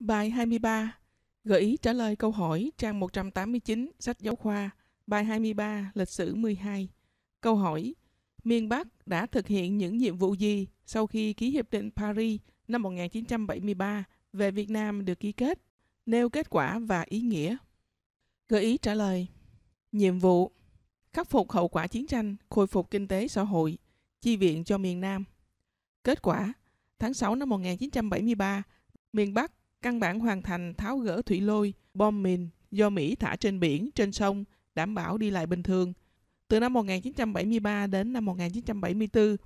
Bài 23 Gợi ý trả lời câu hỏi trang 189 sách giáo khoa Bài 23 lịch sử 12 Câu hỏi Miền Bắc đã thực hiện những nhiệm vụ gì sau khi ký hiệp định Paris năm 1973 về Việt Nam được ký kết? Nêu kết quả và ý nghĩa. Gợi ý trả lời Nhiệm vụ Khắc phục hậu quả chiến tranh, khôi phục kinh tế xã hội, chi viện cho miền Nam. Kết quả Tháng 6 năm 1973, miền Bắc Căn bản hoàn thành tháo gỡ thủy lôi, bom mìn do Mỹ thả trên biển, trên sông, đảm bảo đi lại bình thường. Từ năm 1973 đến năm 1974,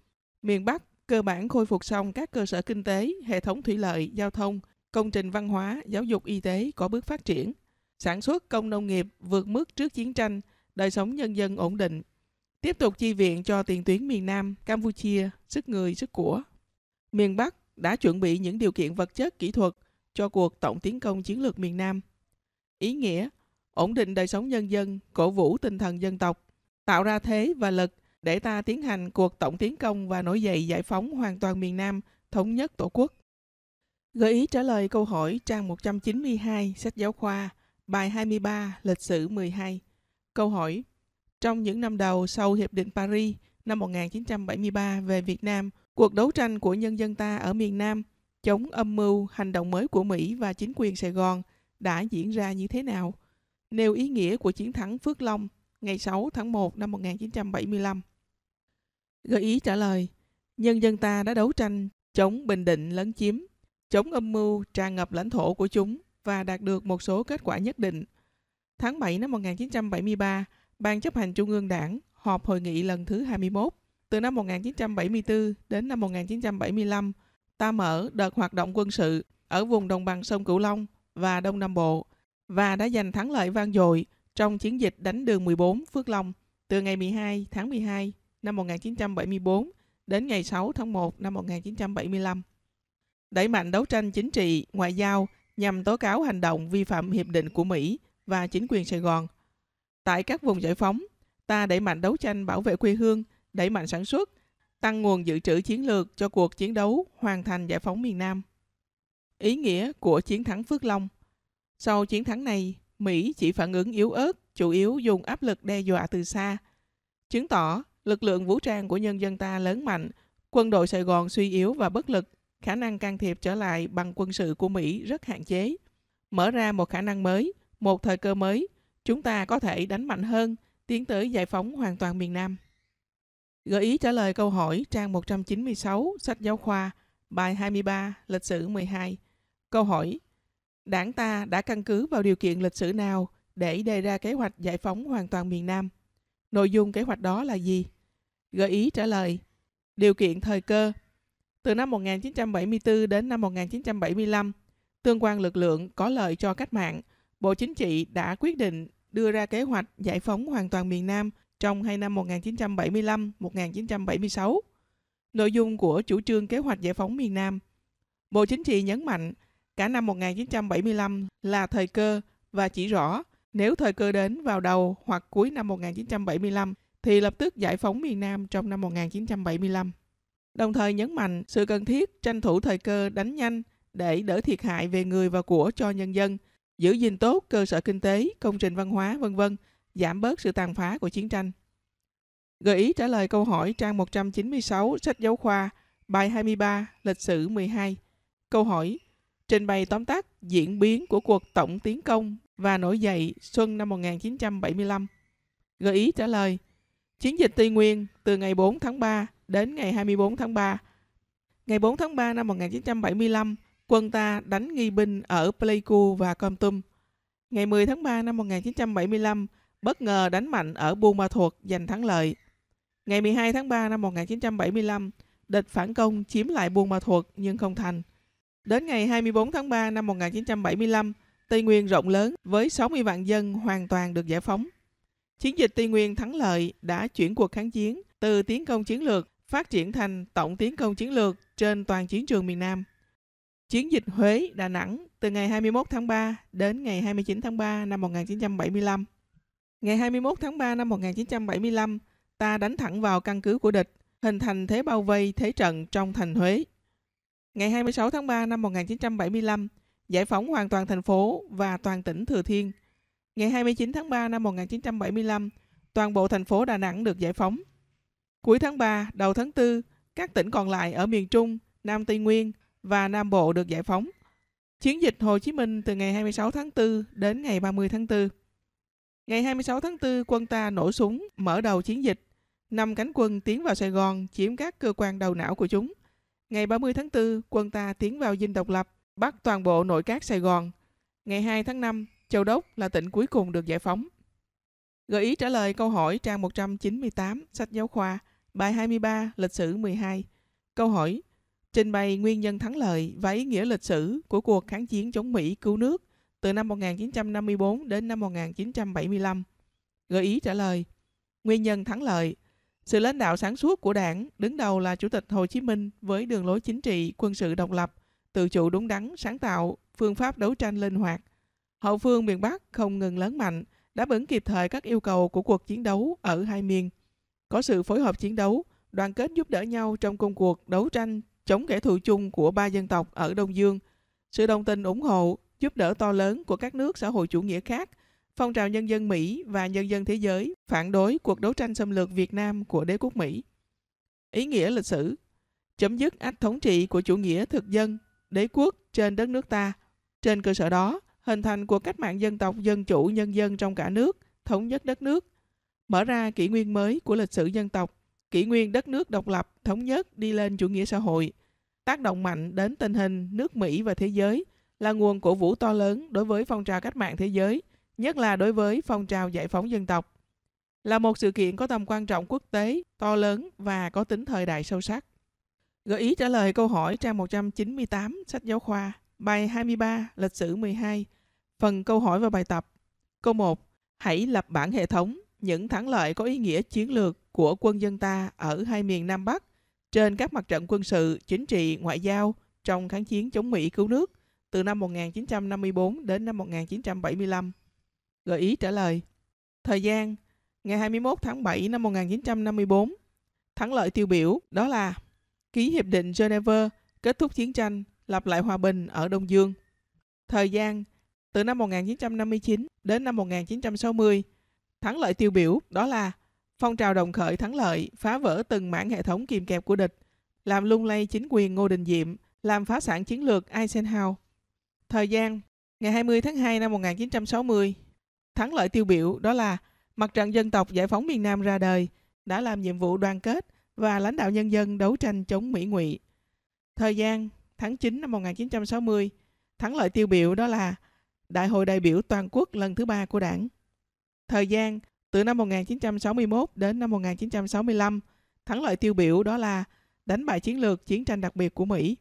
miền Bắc cơ bản khôi phục xong các cơ sở kinh tế, hệ thống thủy lợi, giao thông, công trình văn hóa, giáo dục y tế có bước phát triển. Sản xuất công nông nghiệp vượt mức trước chiến tranh, đời sống nhân dân ổn định. Tiếp tục chi viện cho tiền tuyến miền Nam, Campuchia, sức người, sức của. Miền Bắc đã chuẩn bị những điều kiện vật chất, kỹ thuật cho cuộc tổng tiến công chiến lược miền Nam. Ý nghĩa, ổn định đời sống nhân dân, cổ vũ tinh thần dân tộc, tạo ra thế và lực để ta tiến hành cuộc tổng tiến công và nổi dậy giải phóng hoàn toàn miền Nam, thống nhất Tổ quốc. Gợi ý trả lời câu hỏi trang 192 sách giáo khoa, bài 23 lịch sử 12. Câu hỏi: Trong những năm đầu sau hiệp định Paris năm 1973 về Việt Nam, cuộc đấu tranh của nhân dân ta ở miền Nam chống âm mưu hành động mới của Mỹ và chính quyền Sài Gòn đã diễn ra như thế nào, nêu ý nghĩa của chiến thắng Phước Long ngày 6 tháng 1 năm 1975. Gợi ý trả lời, nhân dân ta đã đấu tranh chống Bình Định lấn chiếm, chống âm mưu tràn ngập lãnh thổ của chúng và đạt được một số kết quả nhất định. Tháng 7 năm 1973, Ban chấp hành Trung ương Đảng họp hội nghị lần thứ 21. Từ năm 1974 đến năm 1975, ta mở đợt hoạt động quân sự ở vùng đồng bằng sông Cửu Long và Đông Nam Bộ và đã giành thắng lợi vang dội trong chiến dịch đánh đường 14 Phước Long từ ngày 12 tháng 12 năm 1974 đến ngày 6 tháng 1 năm 1975. Đẩy mạnh đấu tranh chính trị, ngoại giao nhằm tố cáo hành động vi phạm hiệp định của Mỹ và chính quyền Sài Gòn. Tại các vùng giải phóng, ta đẩy mạnh đấu tranh bảo vệ quê hương, đẩy mạnh sản xuất, tăng nguồn dự trữ chiến lược cho cuộc chiến đấu hoàn thành giải phóng miền Nam. Ý nghĩa của chiến thắng Phước Long Sau chiến thắng này, Mỹ chỉ phản ứng yếu ớt, chủ yếu dùng áp lực đe dọa từ xa, chứng tỏ lực lượng vũ trang của nhân dân ta lớn mạnh, quân đội Sài Gòn suy yếu và bất lực, khả năng can thiệp trở lại bằng quân sự của Mỹ rất hạn chế. Mở ra một khả năng mới, một thời cơ mới, chúng ta có thể đánh mạnh hơn, tiến tới giải phóng hoàn toàn miền Nam. Gợi ý trả lời câu hỏi trang 196 sách giáo khoa, bài 23, lịch sử 12. Câu hỏi: Đảng ta đã căn cứ vào điều kiện lịch sử nào để đề ra kế hoạch giải phóng hoàn toàn miền Nam? Nội dung kế hoạch đó là gì? Gợi ý trả lời: Điều kiện thời cơ. Từ năm 1974 đến năm 1975, tương quan lực lượng có lợi cho cách mạng, Bộ Chính trị đã quyết định đưa ra kế hoạch giải phóng hoàn toàn miền Nam – trong hai năm 1975-1976, nội dung của chủ trương kế hoạch giải phóng miền Nam. Bộ Chính trị nhấn mạnh, cả năm 1975 là thời cơ và chỉ rõ nếu thời cơ đến vào đầu hoặc cuối năm 1975 thì lập tức giải phóng miền Nam trong năm 1975. Đồng thời nhấn mạnh sự cần thiết tranh thủ thời cơ đánh nhanh để đỡ thiệt hại về người và của cho nhân dân, giữ gìn tốt cơ sở kinh tế, công trình văn hóa, vân vân giảm bớt sự tàn phá của chiến tranh. Gợi ý trả lời câu hỏi trang 196 sách giáo khoa, bài 23, lịch sử 12. Câu hỏi trình bày tóm tắt diễn biến của cuộc tổng tiến công và nổi dậy xuân năm 1975. Gợi ý trả lời Chiến dịch Tây Nguyên từ ngày 4 tháng 3 đến ngày 24 tháng 3. Ngày 4 tháng 3 năm 1975, quân ta đánh nghi binh ở Pleiku và Con Tum. Ngày 10 tháng 3 năm 1975, bất ngờ đánh mạnh ở Buôn Ma Thuột giành thắng lợi. Ngày 12 tháng 3 năm 1975, địch phản công chiếm lại Buôn Ma Thuột nhưng không thành. Đến ngày 24 tháng 3 năm 1975, Tây Nguyên rộng lớn với 60 vạn dân hoàn toàn được giải phóng. Chiến dịch Tây Nguyên thắng lợi đã chuyển cuộc kháng chiến từ tiến công chiến lược phát triển thành tổng tiến công chiến lược trên toàn chiến trường miền Nam. Chiến dịch Huế Đà Nẵng từ ngày 21 tháng 3 đến ngày 29 tháng 3 năm 1975 Ngày 21 tháng 3 năm 1975, ta đánh thẳng vào căn cứ của địch, hình thành thế bao vây, thế trận trong thành Huế. Ngày 26 tháng 3 năm 1975, giải phóng hoàn toàn thành phố và toàn tỉnh Thừa Thiên. Ngày 29 tháng 3 năm 1975, toàn bộ thành phố Đà Nẵng được giải phóng. Cuối tháng 3, đầu tháng 4, các tỉnh còn lại ở miền Trung, Nam Tây Nguyên và Nam Bộ được giải phóng. Chiến dịch Hồ Chí Minh từ ngày 26 tháng 4 đến ngày 30 tháng 4. Ngày 26 tháng 4, quân ta nổ súng, mở đầu chiến dịch. Năm cánh quân tiến vào Sài Gòn, chiếm các cơ quan đầu não của chúng. Ngày 30 tháng 4, quân ta tiến vào dinh độc lập, bắt toàn bộ nội các Sài Gòn. Ngày 2 tháng 5, Châu Đốc là tỉnh cuối cùng được giải phóng. Gợi ý trả lời câu hỏi trang 198 sách giáo khoa, bài 23 lịch sử 12. Câu hỏi: Trình bày nguyên nhân thắng lợi và ý nghĩa lịch sử của cuộc kháng chiến chống Mỹ cứu nước từ năm 1954 đến năm 1975. Gợi ý trả lời Nguyên nhân thắng lợi Sự lãnh đạo sáng suốt của đảng đứng đầu là Chủ tịch Hồ Chí Minh với đường lối chính trị, quân sự độc lập, tự chủ đúng đắn, sáng tạo, phương pháp đấu tranh linh hoạt. Hậu phương miền Bắc không ngừng lớn mạnh, đáp ứng kịp thời các yêu cầu của cuộc chiến đấu ở hai miền. Có sự phối hợp chiến đấu, đoàn kết giúp đỡ nhau trong công cuộc đấu tranh chống kẻ thù chung của ba dân tộc ở Đông Dương. Sự đồng tình ủng hộ, giúp đỡ to lớn của các nước xã hội chủ nghĩa khác, phong trào nhân dân Mỹ và nhân dân thế giới phản đối cuộc đấu tranh xâm lược Việt Nam của đế quốc Mỹ. Ý nghĩa lịch sử Chấm dứt ách thống trị của chủ nghĩa thực dân, đế quốc trên đất nước ta. Trên cơ sở đó, hình thành cuộc cách mạng dân tộc dân chủ nhân dân trong cả nước, thống nhất đất nước, mở ra kỷ nguyên mới của lịch sử dân tộc, kỷ nguyên đất nước độc lập, thống nhất đi lên chủ nghĩa xã hội, tác động mạnh đến tình hình nước Mỹ và thế giới – là nguồn cổ vũ to lớn đối với phong trào cách mạng thế giới, nhất là đối với phong trào giải phóng dân tộc. Là một sự kiện có tầm quan trọng quốc tế, to lớn và có tính thời đại sâu sắc. Gợi ý trả lời câu hỏi trang 198 sách giáo khoa, bài 23, lịch sử 12, phần câu hỏi và bài tập. Câu 1. Hãy lập bản hệ thống những thắng lợi có ý nghĩa chiến lược của quân dân ta ở hai miền Nam Bắc trên các mặt trận quân sự, chính trị, ngoại giao trong kháng chiến chống Mỹ cứu nước – từ năm 1954 đến năm 1975. Gợi ý trả lời. Thời gian ngày 21 tháng 7 năm 1954. Thắng lợi tiêu biểu đó là ký hiệp định Geneva kết thúc chiến tranh, lập lại hòa bình ở Đông Dương. Thời gian từ năm 1959 đến năm 1960. Thắng lợi tiêu biểu đó là phong trào đồng khởi thắng lợi phá vỡ từng mảng hệ thống kìm kẹp của địch, làm lung lay chính quyền Ngô Đình Diệm, làm phá sản chiến lược Eisenhower. Thời gian ngày 20 tháng 2 năm 1960, thắng lợi tiêu biểu đó là Mặt trận Dân tộc Giải phóng miền Nam ra đời, đã làm nhiệm vụ đoàn kết và lãnh đạo nhân dân đấu tranh chống Mỹ ngụy. Thời gian tháng 9 năm 1960, thắng lợi tiêu biểu đó là Đại hội đại biểu toàn quốc lần thứ ba của đảng. Thời gian từ năm 1961 đến năm 1965, thắng lợi tiêu biểu đó là đánh bại chiến lược chiến tranh đặc biệt của Mỹ.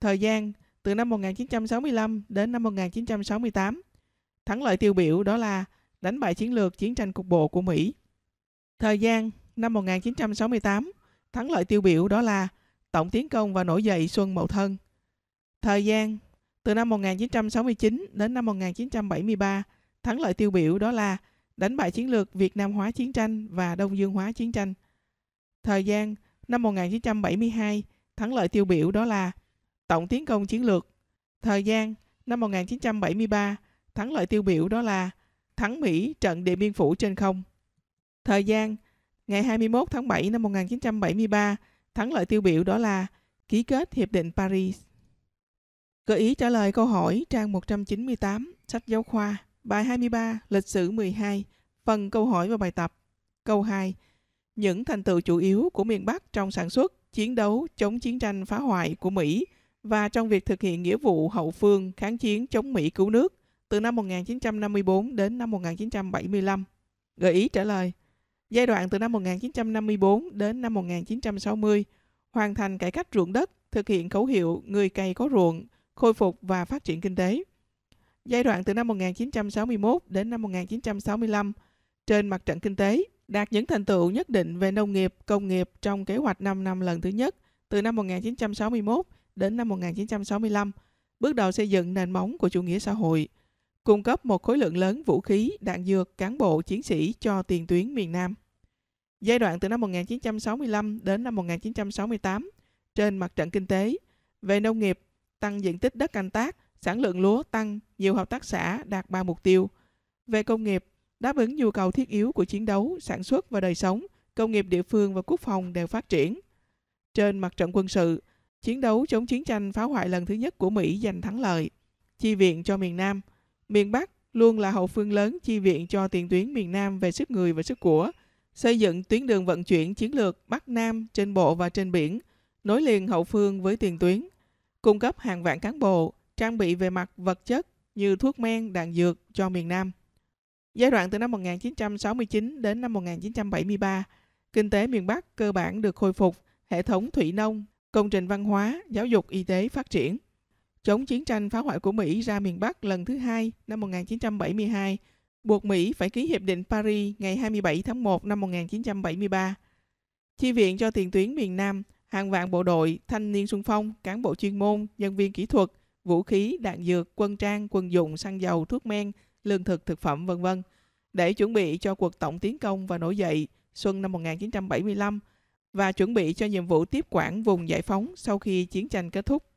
Thời gian từ năm 1965 đến năm 1968. Thắng lợi tiêu biểu đó là đánh bại chiến lược chiến tranh cục bộ của Mỹ. Thời gian năm 1968, thắng lợi tiêu biểu đó là tổng tiến công và nổi dậy Xuân Mậu Thân. Thời gian từ năm 1969 đến năm 1973, thắng lợi tiêu biểu đó là đánh bại chiến lược Việt Nam hóa chiến tranh và Đông Dương hóa chiến tranh. Thời gian năm 1972, thắng lợi tiêu biểu đó là Tổng tiến công chiến lược Thời gian năm 1973, thắng lợi tiêu biểu đó là thắng Mỹ trận Điện Biên Phủ trên không. Thời gian ngày 21 tháng 7 năm 1973, thắng lợi tiêu biểu đó là ký kết Hiệp định Paris. Gợi ý trả lời câu hỏi trang 198, sách giáo khoa, bài 23, lịch sử 12, phần câu hỏi và bài tập. Câu 2. Những thành tựu chủ yếu của miền Bắc trong sản xuất, chiến đấu, chống chiến tranh phá hoại của Mỹ và trong việc thực hiện nghĩa vụ hậu phương kháng chiến chống Mỹ cứu nước từ năm 1954 đến năm 1975. Gợi ý trả lời, giai đoạn từ năm 1954 đến năm 1960, hoàn thành cải cách ruộng đất, thực hiện khẩu hiệu người cày có ruộng, khôi phục và phát triển kinh tế. Giai đoạn từ năm 1961 đến năm 1965, trên mặt trận kinh tế, đạt những thành tựu nhất định về nông nghiệp, công nghiệp trong kế hoạch 5 năm lần thứ nhất từ năm 1961 đến năm 1965, bước đầu xây dựng nền móng của chủ nghĩa xã hội, cung cấp một khối lượng lớn vũ khí, đạn dược, cán bộ, chiến sĩ cho tiền tuyến miền Nam. Giai đoạn từ năm 1965 đến năm 1968, trên mặt trận kinh tế, về nông nghiệp, tăng diện tích đất canh tác, sản lượng lúa tăng, nhiều hợp tác xã đạt 3 mục tiêu. Về công nghiệp, đáp ứng nhu cầu thiết yếu của chiến đấu, sản xuất và đời sống, công nghiệp địa phương và quốc phòng đều phát triển. Trên mặt trận quân sự, Chiến đấu chống chiến tranh phá hoại lần thứ nhất của Mỹ giành thắng lợi, chi viện cho miền Nam. Miền Bắc luôn là hậu phương lớn chi viện cho tiền tuyến miền Nam về sức người và sức của, xây dựng tuyến đường vận chuyển chiến lược Bắc Nam trên bộ và trên biển, nối liền hậu phương với tiền tuyến, cung cấp hàng vạn cán bộ, trang bị về mặt vật chất như thuốc men, đạn dược cho miền Nam. Giai đoạn từ năm 1969 đến năm 1973, kinh tế miền Bắc cơ bản được khôi phục, hệ thống thủy nông, công trình văn hóa, giáo dục, y tế phát triển. Chống chiến tranh phá hoại của Mỹ ra miền Bắc lần thứ hai năm 1972, buộc Mỹ phải ký Hiệp định Paris ngày 27 tháng 1 năm 1973. Chi viện cho tiền tuyến miền Nam, hàng vạn bộ đội, thanh niên sung phong, cán bộ chuyên môn, nhân viên kỹ thuật, vũ khí, đạn dược, quân trang, quân dụng, xăng dầu, thuốc men, lương thực, thực phẩm, vân vân để chuẩn bị cho cuộc tổng tiến công và nổi dậy xuân năm 1975 và chuẩn bị cho nhiệm vụ tiếp quản vùng giải phóng sau khi chiến tranh kết thúc.